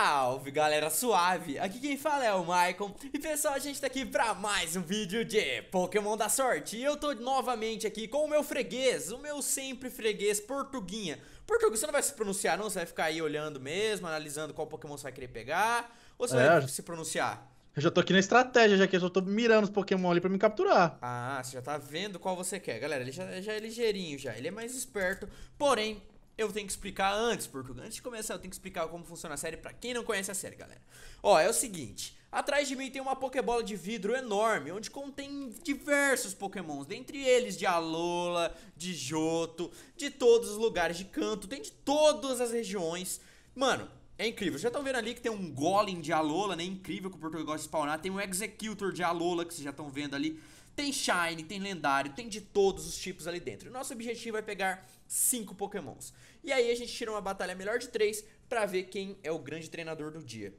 Salve galera suave, aqui quem fala é o Maicon E pessoal, a gente tá aqui pra mais um vídeo de Pokémon da Sorte E eu tô novamente aqui com o meu freguês, o meu sempre freguês Portuguinha Português, você não vai se pronunciar não? Você vai ficar aí olhando mesmo, analisando qual Pokémon você vai querer pegar Ou você é. vai se pronunciar? Eu já tô aqui na estratégia, já que eu só tô mirando os Pokémon ali pra me capturar. Ah, você já tá vendo qual você quer. Galera, ele já, já é ligeirinho já. Ele é mais esperto. Porém, eu tenho que explicar antes, porque antes de começar eu tenho que explicar como funciona a série para quem não conhece a série, galera. Ó, é o seguinte, atrás de mim tem uma Pokébola de vidro enorme, onde contém diversos Pokémons, dentre eles de Alola, de Joto, de todos os lugares de canto, tem de todas as regiões. Mano, é incrível. Já estão vendo ali que tem um Golem de Alola, né? Incrível que o português gosta de spawnar. Tem um Executor de Alola, que vocês já estão vendo ali. Tem Shine, tem Lendário, tem de todos os tipos ali dentro. O nosso objetivo é pegar cinco pokémons. E aí a gente tira uma batalha melhor de três para ver quem é o grande treinador do dia.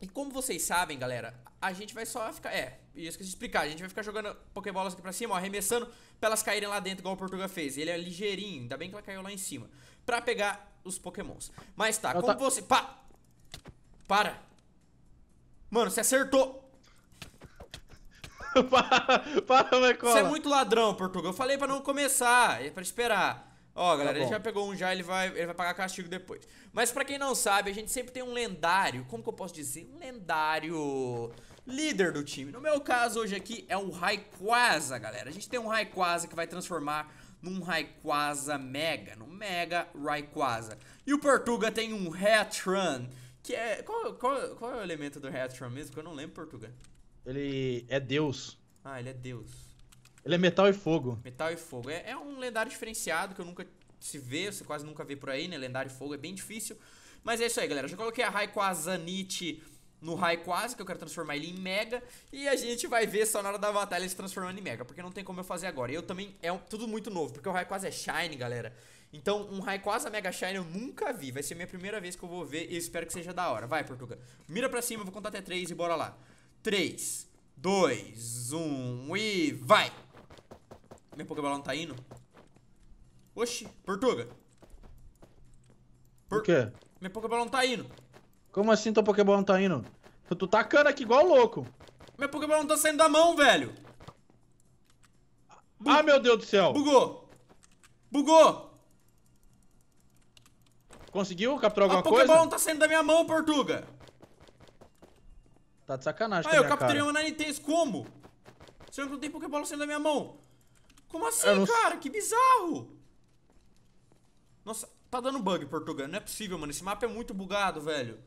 E como vocês sabem, galera, a gente vai só ficar... É, eu esqueci de explicar. A gente vai ficar jogando pokébolas aqui pra cima, ó, arremessando pra elas caírem lá dentro, igual o Portuga fez. Ele é ligeirinho, ainda bem que ela caiu lá em cima. Pra pegar os pokémons. Mas tá, eu como tá... você... Pa... Para! Mano, você acertou! para, para, corre Você é muito ladrão, Portuga. Eu falei pra não começar, é pra esperar. Ó, oh, galera, tá ele já pegou um já, ele vai, ele vai pagar castigo depois. Mas para quem não sabe, a gente sempre tem um lendário, como que eu posso dizer? Um lendário líder do time. No meu caso, hoje aqui é o Raikwaza, galera. A gente tem um Raikwaza que vai transformar num Raikwaza Mega, no Mega Raikwaza. E o Portuga tem um Hatran, que é... Qual, qual, qual é o elemento do Hatran mesmo? Que eu não lembro, Portuga. Ele é Deus. Ah, ele é Deus. Ele é metal e fogo. Metal e fogo. É, é um lendário diferenciado que eu nunca se vê, você quase nunca vê por aí, né? Lendário e fogo é bem difícil. Mas é isso aí, galera. já coloquei a Raikwasanite no Raikwaza, que eu quero transformar ele em Mega. E a gente vai ver só na hora da batalha se transformando em Mega, porque não tem como eu fazer agora. E eu também, é um, tudo muito novo, porque o Raikwaza é Shine, galera. Então, um Raikwaza Mega Shine eu nunca vi. Vai ser a minha primeira vez que eu vou ver e espero que seja da hora. Vai, Portuga. Mira pra cima, eu vou contar até três e bora lá. Três, 2, 1 e vai! Meu Pokébola não tá indo? Oxi, Portuga. Por... O quê? Meu Pokébola não tá indo. Como assim teu Pokébola não tá indo? Tu, tô tacando aqui igual louco. Meu Pokébola não tá saindo da mão, velho. Bu... Ah, meu Deus do céu. Bugou. Bugou. Conseguiu capturar alguma coisa? Meu Pokébola não tá saindo da minha mão, Portuga. Tá de sacanagem Ah, eu capturei cara. uma Ninetales, como? Será que não tem Pokébola saindo da minha mão. Como assim, não... cara? Que bizarro! Nossa, tá dando bug, Portugal. Não é possível, mano. Esse mapa é muito bugado, velho.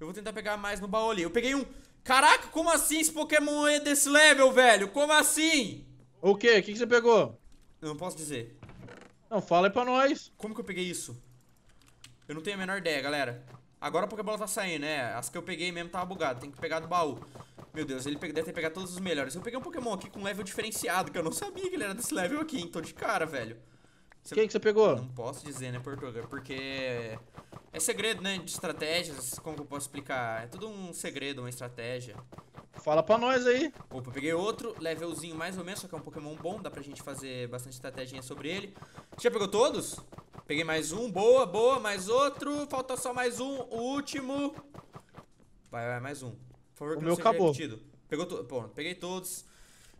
Eu vou tentar pegar mais no baú ali. Eu peguei um... Caraca, como assim esse Pokémon é desse level, velho? Como assim? O quê? O que, você pegou? Eu não posso dizer. Não, fala aí pra nós. Como que eu peguei isso? Eu não tenho a menor ideia, galera. Agora a Pokébola tá saindo, né? As que eu peguei mesmo tava bugado. Tem que pegar do baú. Meu Deus, ele deve ter pegado todos os melhores. Eu peguei um Pokémon aqui com um level diferenciado, que eu não sabia que ele era desse level aqui, hein? Tô de cara, velho. Você... Quem que você pegou? Não posso dizer, né, Portuga? Porque é segredo, né, de estratégias, como que eu posso explicar? É tudo um segredo, uma estratégia. Fala pra nós aí. Opa, peguei outro levelzinho mais ou menos, só que é um Pokémon bom, dá pra gente fazer bastante estratégia sobre ele. Já pegou todos? Peguei mais um, boa, boa, mais outro, falta só mais um, o último. Vai, vai, mais um favor, o meu acabou. Repetido. Pegou tudo pô peguei todos.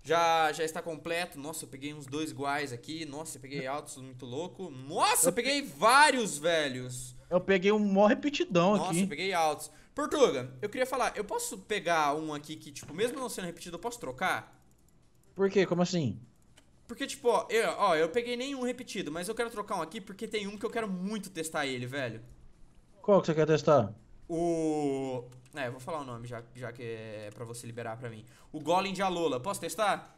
Já, já está completo. Nossa, eu peguei uns dois iguais aqui. Nossa, eu peguei altos muito louco. Nossa, eu peguei pe... vários, velhos. Eu peguei um mó repetidão Nossa, aqui. Nossa, eu peguei altos. Portuga, eu queria falar, eu posso pegar um aqui que, tipo, mesmo não sendo repetido, eu posso trocar? Por quê? Como assim? Porque, tipo, ó eu, ó, eu peguei nenhum repetido, mas eu quero trocar um aqui porque tem um que eu quero muito testar ele, velho. Qual que você quer testar? O. É, vou falar o nome já, já que é pra você liberar pra mim. O Golem de Alola. Posso testar?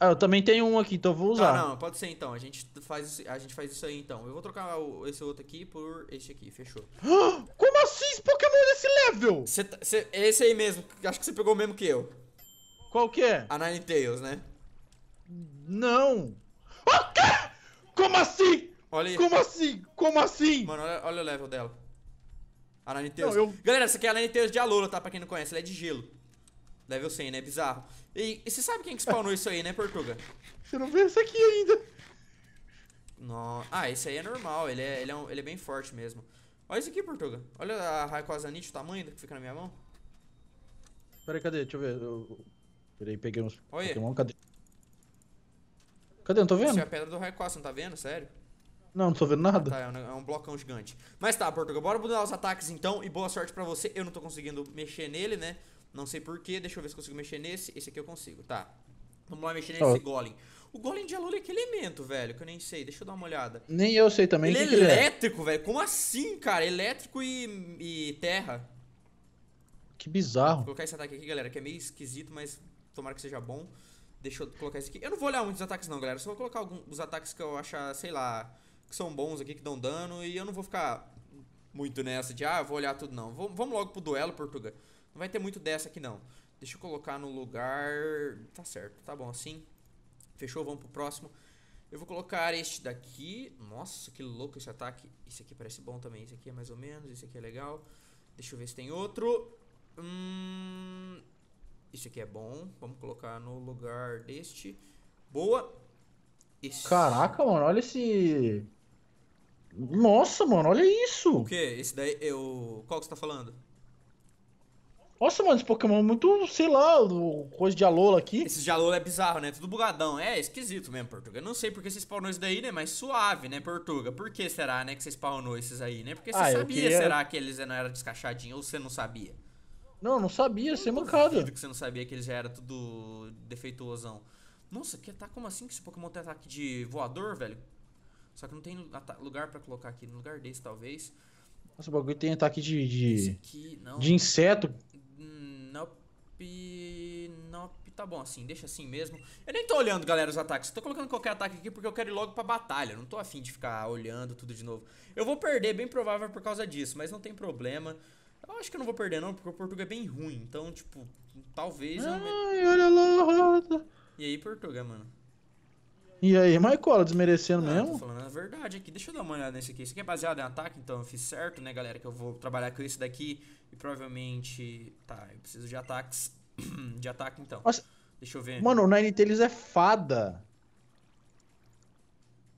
Ah, eu também tenho um aqui, então vou usar. Ah, não, pode ser então. A gente faz, a gente faz isso aí então. Eu vou trocar o, esse outro aqui por este aqui, fechou. Como assim esse Pokémon desse level? Cê, tá, cê, esse aí mesmo, acho que você pegou o mesmo que eu. Qual que é? A Ninetales, né? Não. O ah, quê? Como assim? Olha aí. Como assim? Como assim? Mano, olha, olha o level dela. A Naniteus. Não, eu... Galera, essa aqui é a Naniteus de Alola, tá? Pra quem não conhece, ela é de gelo. Level 100, né? É bizarro. E, você sabe quem que spawnou isso aí, né, Portuga? Você não vê isso aqui ainda. No... Ah, esse aí é normal. Ele é, ele, é um, ele é bem forte mesmo. Olha isso aqui, Portuga. Olha a Raikwasanite, o tamanho que fica na minha mão. Peraí, cadê? Deixa eu ver. Eu... Peraí, peguei uns Olha. Pokémon. Cadê? Cadê? Não tô vendo? Isso é a pedra do Raikwasan, não tá vendo? Sério? Não, não tô vendo ah, nada. Ah, tá, é, um, é um blocão gigante. Mas tá, Portugal, bora mudar os ataques então. E boa sorte pra você. Eu não tô conseguindo mexer nele, né? Não sei porquê. Deixa eu ver se consigo mexer nesse. Esse aqui eu consigo, tá. Vamos lá mexer nesse oh. Golem. O Golem de Alola é que elemento, velho, que eu nem sei. Deixa eu dar uma olhada. Nem eu sei também. Ele que é que é. elétrico, é? velho. Como assim, cara? Elétrico e, e terra. Que bizarro. Vou colocar esse ataque aqui, galera, que é meio esquisito, mas tomara que seja bom. Deixa eu colocar esse aqui. Eu não vou olhar muitos ataques não, galera. Só vou colocar alguns ataques que eu achar, sei lá, que são bons aqui, que dão dano, e eu não vou ficar muito nessa de, ah, vou olhar tudo não. vamos logo pro duelo, Portugal. Não vai ter muito dessa aqui não. Deixa eu colocar no lugar... Tá certo, tá bom assim. Fechou, vamos pro próximo. Eu vou colocar este daqui. Nossa, que louco esse ataque. Esse aqui parece bom também. Esse aqui é mais ou menos. Esse aqui é legal. Deixa eu ver se tem outro. Hum... Esse aqui é bom. Vamos colocar no lugar deste. Boa. Esse... Caraca, mano. Olha esse... Nossa, mano, olha isso! O que? Esse daí é o. Qual que você tá falando? Nossa, mano, esse Pokémon é muito, sei lá, coisa de Alola aqui. Esse de Alola é bizarro, né? Tudo bugadão. É esquisito mesmo, Portuga. Eu não sei porque você spawnou isso daí, né? Mas suave, né, Portuga? Por que será, né, que você spawnou esses aí, né? Porque você ah, sabia, queria... será, que eles não eram descachadinhos ou você não sabia? Não, não sabia, você é mancada. que você não sabia que eles já era tudo defeituosão. Nossa, que tá como assim que esse Pokémon tem ataque de voador, velho? Só que não tem lugar para colocar aqui. No lugar desse, talvez. Nossa, o bagulho tem ataque de. De, aqui, de inseto. Nope. Nope. Tá bom assim, deixa assim mesmo. Eu nem tô olhando, galera, os ataques. Tô colocando qualquer ataque aqui porque eu quero ir logo pra batalha. Não tô afim de ficar olhando tudo de novo. Eu vou perder, bem provável por causa disso, mas não tem problema. Eu acho que eu não vou perder, não, porque o português é bem ruim. Então, tipo, talvez. Ai, eu... olha lá, E aí, Portuga, mano? E aí, Michael, desmerecendo ah, mesmo? Tô falando a verdade aqui. Deixa eu dar uma olhada nesse aqui. Isso aqui é baseado em ataque, então eu fiz certo, né, galera? Que eu vou trabalhar com esse daqui e provavelmente. Tá, eu preciso de ataques. de ataque, então. Deixa eu ver. Mano, o Ninetales é fada.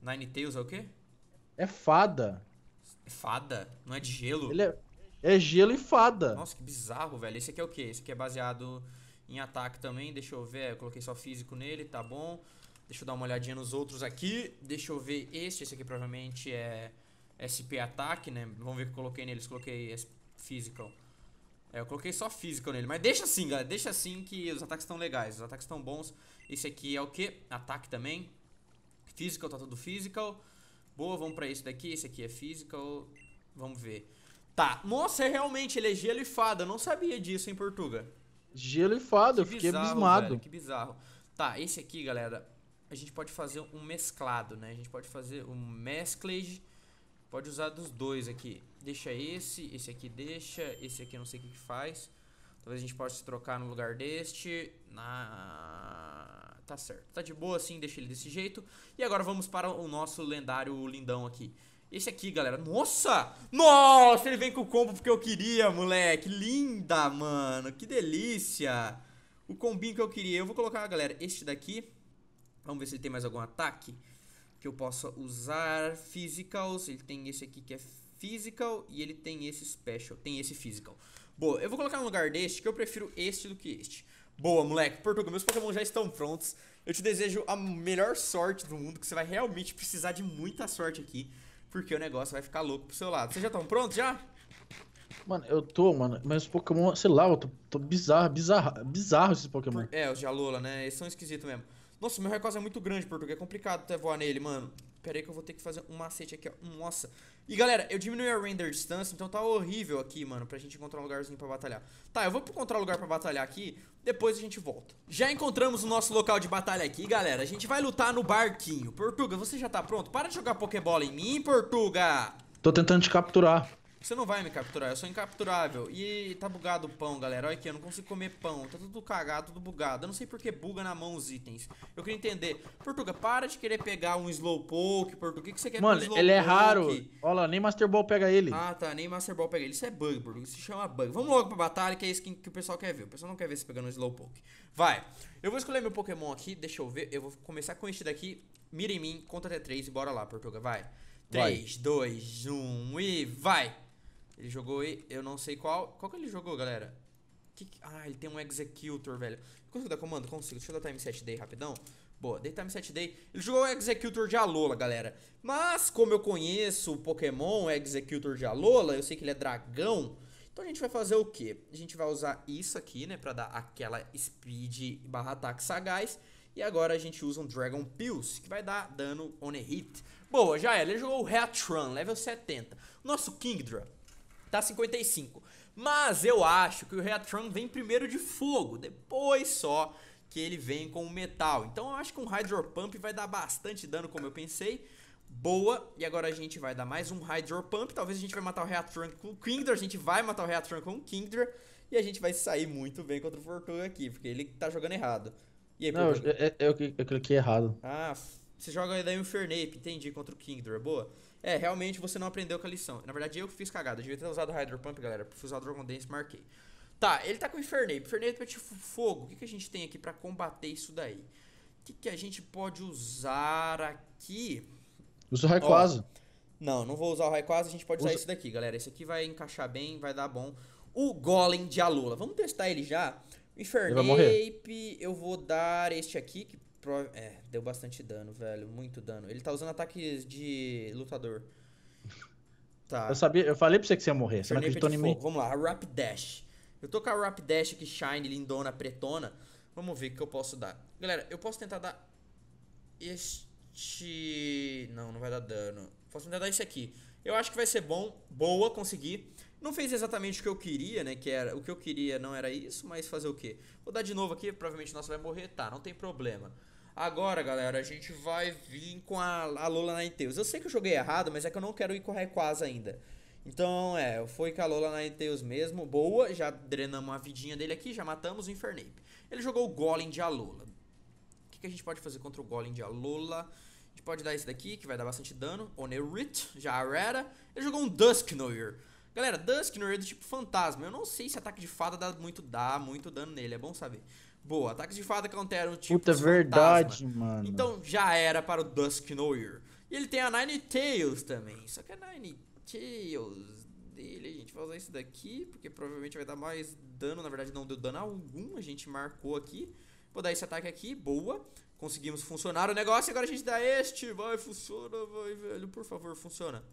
Ninetales é o quê? É fada. É fada? Não é de gelo? Ele é, é gelo e fada. Nossa, que bizarro, velho. Esse aqui é o quê? Esse aqui é baseado em ataque também. Deixa eu ver. Eu coloquei só físico nele, tá bom. Deixa eu dar uma olhadinha nos outros aqui. Deixa eu ver este. Esse aqui provavelmente é SP Ataque, né? Vamos ver o que eu coloquei neles. Coloquei Physical. É, eu coloquei só Physical nele. Mas deixa assim, galera. Deixa assim que os ataques estão legais. Os ataques estão bons. Esse aqui é o quê? Ataque também. Physical, tá tudo Physical. Boa, vamos pra esse daqui. Esse aqui é Physical. Vamos ver. Tá. Nossa, é realmente, ele é gelo e fada. Eu não sabia disso em Portugal. Gelo e fada, que eu fiquei bizarro, abismado. Velho, que bizarro. Tá, esse aqui, galera a gente pode fazer um mesclado, né? A gente pode fazer um mesclage, pode usar dos dois aqui. Deixa esse, esse aqui deixa, esse aqui não sei o que, que faz. Talvez a gente possa trocar no lugar deste. Na... Tá certo. Tá de boa assim, deixa ele desse jeito. E agora vamos para o nosso lendário lindão aqui. Esse aqui, galera. Nossa! Nossa, ele vem com o combo porque eu queria, moleque. Linda, mano. Que delícia. O combinho que eu queria. Eu vou colocar, galera, este daqui. Vamos ver se ele tem mais algum ataque que eu possa usar. Physicals, ele tem esse aqui que é physical e ele tem esse special, tem esse physical. Boa, eu vou colocar no lugar deste que eu prefiro este do que este. Boa, moleque, Portugal, meus Pokémon já estão prontos. Eu te desejo a melhor sorte do mundo, que você vai realmente precisar de muita sorte aqui, porque o negócio vai ficar louco pro seu lado. Vocês já estão prontos já? Mano, eu tô, mano, mas Pokémon, sei lá, eu tô, tô bizarro, bizarro, bizarro esses Pokémon. É, os de Alola, né? Eles são esquisitos mesmo. Nossa, meu recuo é muito grande, Portugal. É complicado até voar nele, mano. Pera aí que eu vou ter que fazer um macete aqui, ó. Nossa. E, galera, eu diminui a render distância, então tá horrível aqui, mano, pra gente encontrar um lugarzinho pra batalhar. Tá, eu vou encontrar um lugar pra batalhar aqui, depois a gente volta. Já encontramos o nosso local de batalha aqui, galera. A gente vai lutar no barquinho. Portuga, você já tá pronto? Para de jogar Pokébola em mim, Portuga! Tô tentando te capturar. Você não vai me capturar, eu sou incapturável. E tá bugado o pão, galera. Olha aqui, eu não consigo comer pão. Tá tudo cagado, tudo bugado. Eu não sei por que buga na mão os itens. Eu queria entender. Portuga, para de querer pegar um Slowpoke, Portuga. O que, que você quer Mano, com um ele é raro. Olha lá, nem Master Ball pega ele. Ah, tá. Nem Master Ball pega ele. Isso é bug, Portuga. Isso se chama bug. Vamos logo pra batalha, que é isso que, que o pessoal quer ver. O pessoal não quer ver se pegando um Slowpoke. Vai. Eu vou escolher meu Pokémon aqui. Deixa eu ver. Eu vou começar com este daqui. Mira em mim, conta até 3 e bora lá, Portuga. Vai. 3, 2, 1 e vai! Ele jogou, eu não sei qual. Qual que ele jogou, galera? Que Ah, ele tem um Executor, velho. consigo dar comando? Consigo. Deixa eu dar Time 7 Day rapidão. Boa, dei Time 7 Day. Ele jogou o Executor de Alola, galera. Mas, como eu conheço o Pokémon Executor de Alola, eu sei que ele é dragão. Então a gente vai fazer o quê? A gente vai usar isso aqui, né, pra dar aquela Speed barra ataque sagaz. E agora a gente usa um Dragon Pills, que vai dar dano on a hit. Boa, já é. Ele jogou o Heatran, level 70. Nosso Kingdra tá 55. Mas eu acho que o Reatron vem primeiro de fogo, depois só que ele vem com o metal. Então eu acho que um Hydro Pump vai dar bastante dano, como eu pensei. Boa, e agora a gente vai dar mais um Hydro Pump. Talvez a gente vai matar o Reatron com o Kingdra, a gente vai matar o Reatron com o Kingdra. E a gente vai sair muito bem contra o Fortuna aqui, porque ele tá jogando errado. E aí, Não, eu, eu, eu, eu cliquei errado. Ah, você joga daí o Infernape, entendi, contra o Kingdra, boa. É, realmente você não aprendeu com a lição. Na verdade, eu que fiz cagada. devia ter usado o Hydro Pump, galera. Fui usar o Dragon Dance, marquei. Tá, ele tá com o Infernape. Infernape é tipo fogo. O que, que a gente tem aqui para combater isso daí? O que, que a gente pode usar aqui? Usa o Raikwaza. não, não vou usar o Raikwaza. A gente pode Usa... usar esse daqui, galera. Esse aqui vai encaixar bem, vai dar bom. O Golem de Alula. Vamos testar ele já. Infernape, eu vou dar este aqui, que Pro... É, deu bastante dano, velho. Muito dano. Ele tá usando ataques de lutador. Tá. Eu sabia, eu falei pra você que você ia morrer. Você não acreditou em mim? Vamos lá, a Rap Dash. Eu tô com a Rap Dash aqui, Shine, lindona, pretona. Vamos ver o que eu posso dar. Galera, eu posso tentar dar este... Não, não vai dar dano. Posso tentar dar esse aqui. Eu acho que vai ser bom, boa, consegui. Não fez exatamente o que eu queria, né? Que era, o que eu queria não era isso, mas fazer o quê? Vou dar de novo aqui, provavelmente nossa vai morrer. Tá, não tem problema. Agora, galera, a gente vai vir com a, a Lola Ninetales. Eu sei que eu joguei errado, mas é que eu não quero ir com a ainda. Então, é, foi com a Lola Ninetales mesmo. Boa, já drenamos a vidinha dele aqui, já matamos o Infernape. Ele jogou o Golem de Alola. O que, que a gente pode fazer contra o Golem de Alola? A gente pode dar esse daqui, que vai dar bastante dano. Onerit, já era. Ele jogou um Dusknoir. Galera, Dusknoir é do tipo fantasma. Eu não sei se ataque de fada dá muito, dá muito dano nele, é bom saber. Boa, ataques de fada counteram tipo Puta, tipo, verdade, mano. Então já era para o Dusknoir. E ele tem a Nine Tails também. Só que a Nine Tails dele, a gente vai usar isso daqui, porque provavelmente vai dar mais dano. Na verdade, não deu dano algum, a gente marcou aqui. Vou dar esse ataque aqui, boa. Conseguimos funcionar o negócio, agora a gente dá este. Vai, funciona, vai, velho, por favor, funciona.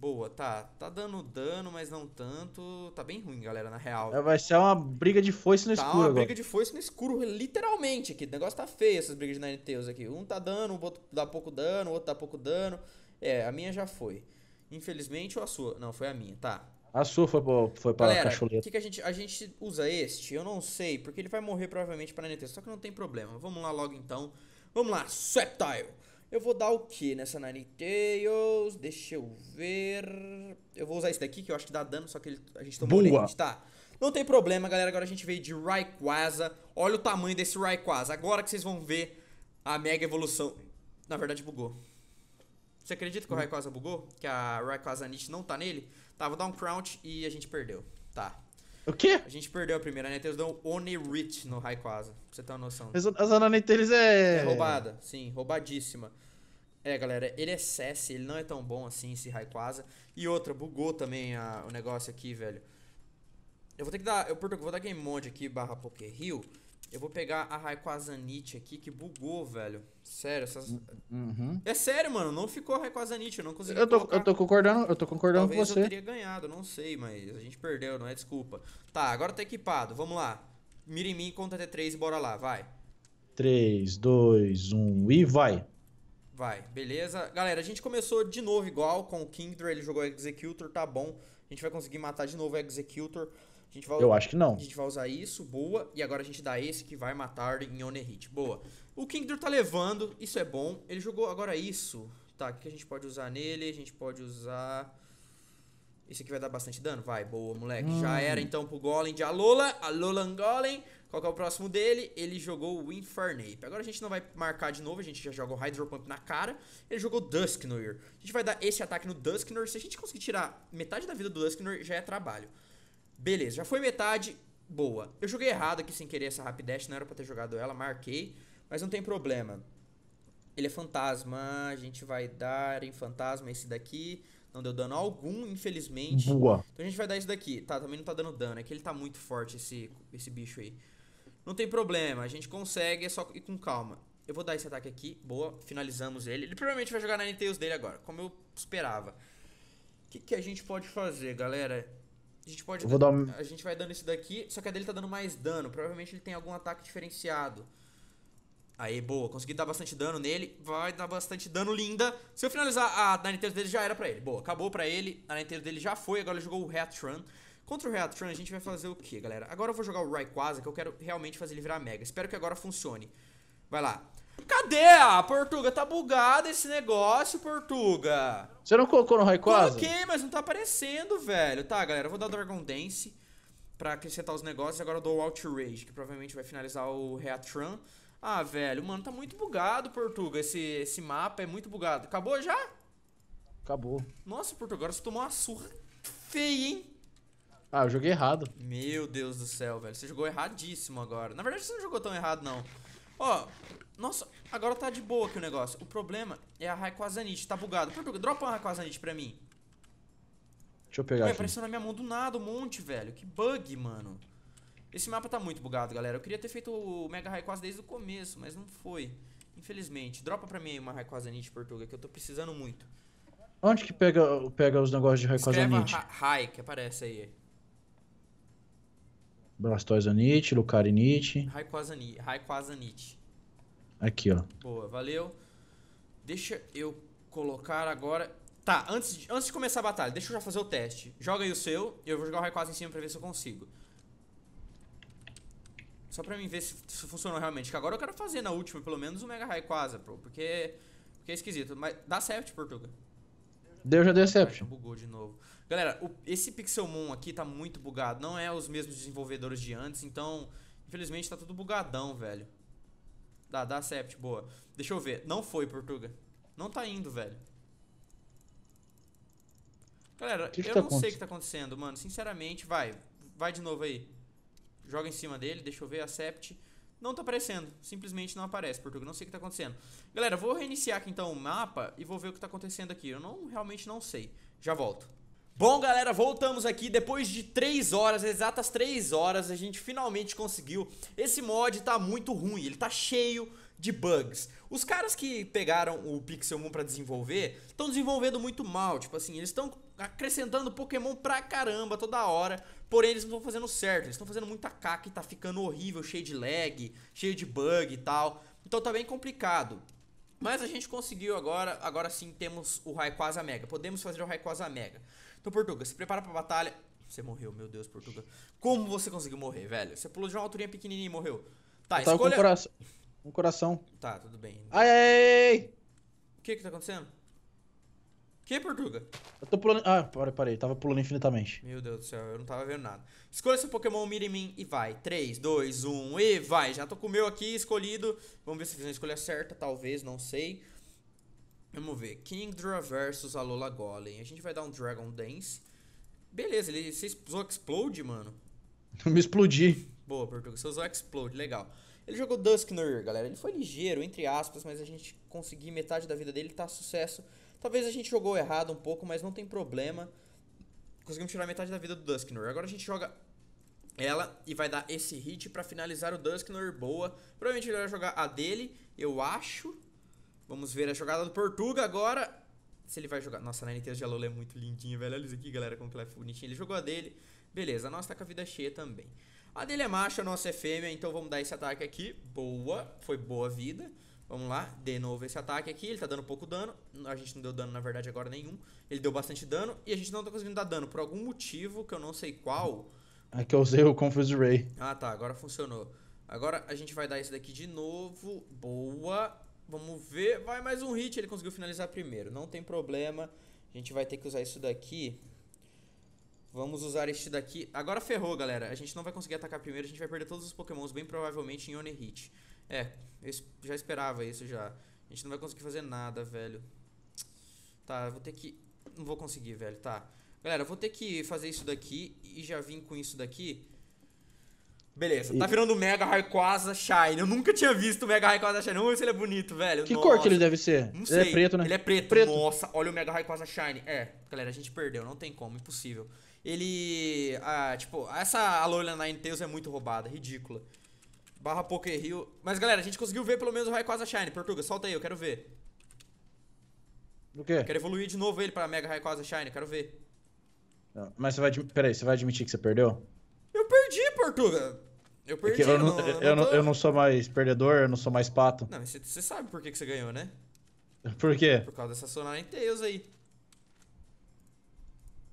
Boa, tá. Tá dando dano, mas não tanto. Tá bem ruim, galera, na real. É, vai ser uma briga de foice no tá escuro. Tá uma agora. briga de foice no escuro, literalmente aqui. O negócio tá feio, essas brigas de Nine Tails aqui. Um tá dando, o outro dá pouco dano, o outro dá pouco dano. É, a minha já foi. Infelizmente, ou a sua? Não, foi a minha, tá. A sua foi, pra, foi pra Galera, cacholeta. O que, que a gente. A gente usa este? Eu não sei, porque ele vai morrer provavelmente pra Nintendo. Só que não tem problema. Vamos lá logo então. Vamos lá, Sceptile! Eu vou dar o que nessa Tails? Deixa eu ver. Eu vou usar esse daqui, que eu acho que dá dano, só que ele, a gente tomou Boa. Leite, tá? Não tem problema, galera. Agora a gente veio de Rayquaza. Olha o tamanho desse Rayquaza. Agora que vocês vão ver a mega evolução. Na verdade, bugou. Você acredita que o hum. Rayquaza bugou? Que a Rayquaza Nit não tá nele? Tá, vou dar um Crouch e a gente perdeu. Tá, o quê? A gente perdeu a primeira, a Nintendos deu um no Raikwaza, pra você ter uma noção. A zona Nintendos é... é... roubada, sim, roubadíssima. É, galera, ele é CS, ele não é tão bom assim, esse Raikwaza. E outra, bugou também a, o negócio aqui, velho. Eu vou ter que dar, eu, eu vou dar game mode aqui, barra Poker hill eu vou pegar a Raikwazanite aqui, que bugou, velho. Sério, essas... Hum, uhum. É sério, mano, não ficou a Raikwazanite, eu não consegui eu tô, colocar. eu tô concordando, eu tô concordando Talvez com você. Talvez eu teria ganhado, não sei, mas a gente perdeu, não é desculpa. Tá, agora tá equipado, vamos lá. Mira em mim, conta até 3 e bora lá, vai. 3, 2, 1 e vai. Vai, beleza. Galera, a gente começou de novo igual com o Kingdra, ele jogou Executor, tá bom. A gente vai conseguir matar de novo o Executor. A gente vai, eu acho que não. A gente vai usar isso, boa. E agora a gente dá esse que vai matar em Onerit. Boa. O Kingdor tá levando, isso é bom. Ele jogou agora isso. Tá, o que a gente pode usar nele? A gente pode usar... Esse aqui vai dar bastante dano? Vai, boa, moleque. Hum. Já era então pro Golem de Alola. Alolan Golem. Qual que é o próximo dele? Ele jogou o Infernape. Agora a gente não vai marcar de novo, a gente já joga o Hydro Pump na cara. Ele jogou Dusknoir. A gente vai dar esse ataque no Dusknoir. Se a gente conseguir tirar metade da vida do Dusknoir, já é trabalho. Beleza, já foi metade. Boa. Eu joguei errado aqui sem querer essa Rapidash, não era pra ter jogado ela, marquei. Mas não tem problema. Ele é fantasma, a gente vai dar em fantasma esse daqui. Não deu dano algum, infelizmente. Boa. Então a gente vai dar isso daqui. Tá, também não tá dando dano, é que ele tá muito forte, esse, esse bicho aí. Não tem problema, a gente consegue, é só ir com calma. Eu vou dar esse ataque aqui, boa, finalizamos ele. Ele provavelmente vai jogar na Ninetales dele agora, como eu esperava. O que, que a gente pode fazer, galera? A gente pode. Dar, um... A gente vai dando esse daqui, só que a dele tá dando mais dano. Provavelmente ele tem algum ataque diferenciado. Aí, boa. Consegui dar bastante dano nele. Vai dar bastante dano, linda. Se eu finalizar a Dynateiro dele, já era pra ele. Boa, acabou pra ele. A Dynateiro dele já foi. Agora ele jogou o Reatran. Contra o Reatran, a gente vai fazer o que, galera? Agora eu vou jogar o Rayquaza, que eu quero realmente fazer ele virar Mega. Espero que agora funcione. Vai lá. Cadê? A Portuga tá bugado esse negócio, Portuga. Você não colocou no Raikkonen? Coloquei, mas não tá aparecendo, velho. Tá, galera, eu vou dar o Dragon Dance pra acrescentar os negócios. Agora eu dou o Outrage, que provavelmente vai finalizar o Reatran. Ah, velho, mano, tá muito bugado, Portuga. Esse, esse mapa é muito bugado. Acabou já? Acabou. Nossa, Portuga, agora você tomou uma surra feia, hein? Ah, eu joguei errado. Meu Deus do céu, velho. Você jogou erradíssimo agora. Na verdade, você não jogou tão errado, não. Ó, nossa, agora tá de boa aqui o negócio. O problema é a Raikwasanite, tá bugado. Dropa uma Raikwasanite pra mim. Deixa eu pegar Ué, apareceu na minha mão do nada um monte, velho. Que bug, mano. Esse mapa tá muito bugado, galera. Eu queria ter feito o Mega Raikwaza desde o começo, mas não foi. Infelizmente. Dropa pra mim aí uma Raikwasanite, Portuga, que eu tô precisando muito. Onde que pega, pega os negócios de Raikwasanite? Ra Rai, aparece aí. Blastoisanite, Lucarinite. Raikwasanite. Raikwasanite. Aqui, ó. Boa, valeu. Deixa eu colocar agora... Tá, antes de, antes de começar a batalha, deixa eu já fazer o teste. Joga aí o seu, eu vou jogar o Raikwaza em cima pra ver se eu consigo. Só pra mim ver se, se funcionou realmente. Que agora eu quero fazer na última, pelo menos, o um Mega Raikwaza, pô. Porque, porque é esquisito. Mas dá certo, Portuga. Deu, já deu certo. Bugou de novo. Galera, o, esse Pixelmon aqui tá muito bugado. Não é os mesmos desenvolvedores de antes, então... Infelizmente tá tudo bugadão, velho. Dá, dá sept, boa. Deixa eu ver. Não foi, Portuga. Não tá indo, velho. Galera, que que eu tá não sei o que tá acontecendo, mano. Sinceramente, vai. Vai de novo aí. Joga em cima dele, deixa eu ver, accept. Não tá aparecendo, simplesmente não aparece, Portugal. Não sei o que tá acontecendo. Galera, vou reiniciar aqui então o mapa e vou ver o que tá acontecendo aqui. Eu não realmente não sei. Já volto. Bom, galera, voltamos aqui. Depois de 3 horas, exatas 3 horas, a gente finalmente conseguiu. Esse mod tá muito ruim, ele tá cheio de bugs. Os caras que pegaram o Pixel Moon pra desenvolver, estão desenvolvendo muito mal. Tipo assim, eles estão acrescentando Pokémon pra caramba toda hora. Porém, eles não estão fazendo certo. Eles estão fazendo muita caca e tá ficando horrível, cheio de lag, cheio de bug e tal. Então tá bem complicado. Mas a gente conseguiu agora, agora sim temos o Rayquaza Mega. Podemos fazer o Rayquaza Mega. Então, Portuga, se prepara pra batalha. Você morreu, meu Deus, Portuga. Como você conseguiu morrer, velho? Você pulou de uma altura pequenininha e morreu. Tá, eu tava escolha... com um coração. Tá, tudo bem. Ai, ai, ai. O que que tá acontecendo? Que, Portuga? Eu tô pulando... Ah, parei, parei. Tava pulando infinitamente. Meu Deus do céu, eu não tava vendo nada. Escolha seu Pokémon, mira em mim e vai. 3, 2, 1 e vai. Já tô com o meu aqui escolhido. Vamos ver se fiz uma escolha certa, talvez, não sei. Vamos ver. Kingdra versus a Lola Golem. A gente vai dar um Dragon Dance. Beleza, ele, você usou Explode, mano? Eu me explodi. Boa, Portugal. Você usou Explode, legal. Ele jogou Duskner, galera. Ele foi ligeiro, entre aspas, mas a gente conseguiu metade da vida dele, tá sucesso. Talvez a gente jogou errado um pouco, mas não tem problema. Conseguimos tirar metade da vida do Duskner. Agora a gente joga ela e vai dar esse hit pra finalizar o Duskner. Boa. Provavelmente ele vai jogar a dele, eu acho. Vamos ver a jogada do Portuga agora. Se ele vai jogar. Nossa, a Nintendo de Alola é muito lindinha, velho. Olha isso aqui, galera, como que ela é bonitinha. Ele jogou a dele. Beleza, a nossa tá com a vida cheia também. A dele é macho, a nossa é fêmea, então vamos dar esse ataque aqui. Boa, foi boa vida. Vamos lá, de novo esse ataque aqui. Ele tá dando pouco dano. A gente não deu dano, na verdade, agora nenhum. Ele deu bastante dano e a gente não tá conseguindo dar dano. Por algum motivo que eu não sei qual. É que eu usei o Confuse Ray. Ah, tá. Agora funcionou. Agora a gente vai dar esse daqui de novo. Boa. Vamos ver. Vai mais um hit. Ele conseguiu finalizar primeiro. Não tem problema. A gente vai ter que usar isso daqui. Vamos usar este daqui. Agora ferrou, galera. A gente não vai conseguir atacar primeiro. A gente vai perder todos os pokémons, bem provavelmente, em One Hit. É, eu já esperava isso já. A gente não vai conseguir fazer nada, velho. Tá, eu vou ter que... Não vou conseguir, velho. Tá. Galera, eu vou ter que fazer isso daqui e já vim com isso daqui Beleza, tá virando Mega Rayquaza Shine. Eu nunca tinha visto o Mega Rayquaza Shine. Vamos ver se ele é bonito, velho. Que Nossa. cor que ele deve ser? Não sei. Ele é preto, né? Ele é preto. preto. Nossa, olha o Mega Rayquaza Shine. É, galera, a gente perdeu. Não tem como, impossível. Ele... Ah, tipo, essa Alola Ninetales é muito roubada, ridícula. Barra Poké Mas, galera, a gente conseguiu ver pelo menos o Rayquaza Shine. Portuga, solta aí, eu quero ver. O quê? Eu quero evoluir de novo ele pra Mega Rayquaza Shine, eu quero ver. Não, mas você vai... pera aí você vai admitir que você perdeu? Eu perdi, Portuga. Eu é perdi, é eu, não, eu, eu, não tô... eu, não, sou mais perdedor, eu não sou mais pato. Não, você, você sabe por que, que você ganhou, né? Por quê? Por causa dessa sua Ninetales aí.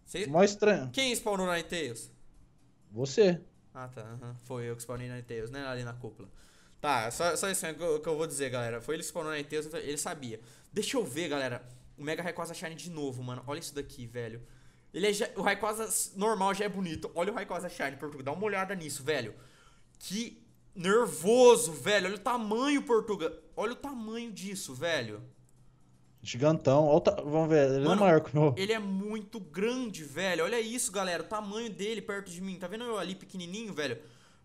Você... Mó estranho. Quem spawnou Ninetales? Você. Ah, tá. Uh -huh. Foi eu que spawnei Ninetales, né? Ali na cúpula. Tá, só, só isso que eu, que eu vou dizer, galera. Foi ele que spawnou Ninetales, ele sabia. Deixa eu ver, galera. O Mega Rayquaza Shine de novo, mano. Olha isso daqui, velho. Ele é já... o Rayquaza normal já é bonito. Olha o Rayquaza Shine, favor Dá uma olhada nisso, velho. Que nervoso, velho. Olha o tamanho, Portugal. Olha o tamanho disso, velho. Gigantão. Olha Vamos ver, ele é Mano, é maior que o meu. Ele é muito grande, velho. Olha isso, galera. O tamanho dele perto de mim. Tá vendo eu ali pequenininho, velho?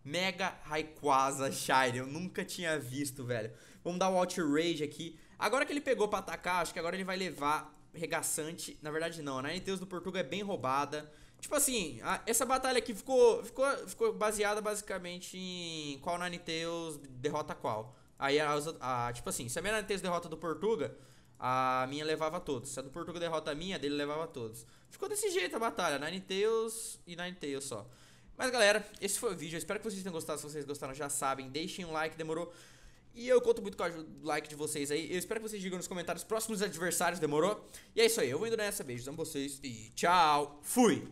Mega raikwaza Shire. Eu nunca tinha visto, velho. Vamos dar o Outrage aqui. Agora que ele pegou pra atacar, acho que agora ele vai levar regaçante. Na verdade, não. A Ninetales do Portugal é bem roubada. Tipo assim, a, essa batalha aqui ficou, ficou, ficou baseada basicamente em qual Ninetales derrota qual. Aí, a, a, tipo assim, se a minha Ninetales derrota do Portuga, a minha levava todos. Se a do Portugal derrota a minha, a dele levava todos. Ficou desse jeito a batalha, Ninetales e Ninetales só. Mas galera, esse foi o vídeo, eu espero que vocês tenham gostado, se vocês gostaram já sabem, deixem um like, demorou? E eu conto muito com o like de vocês aí, eu espero que vocês digam nos comentários próximos adversários, demorou? E é isso aí, eu vou indo nessa, beijos, amo vocês e tchau, fui!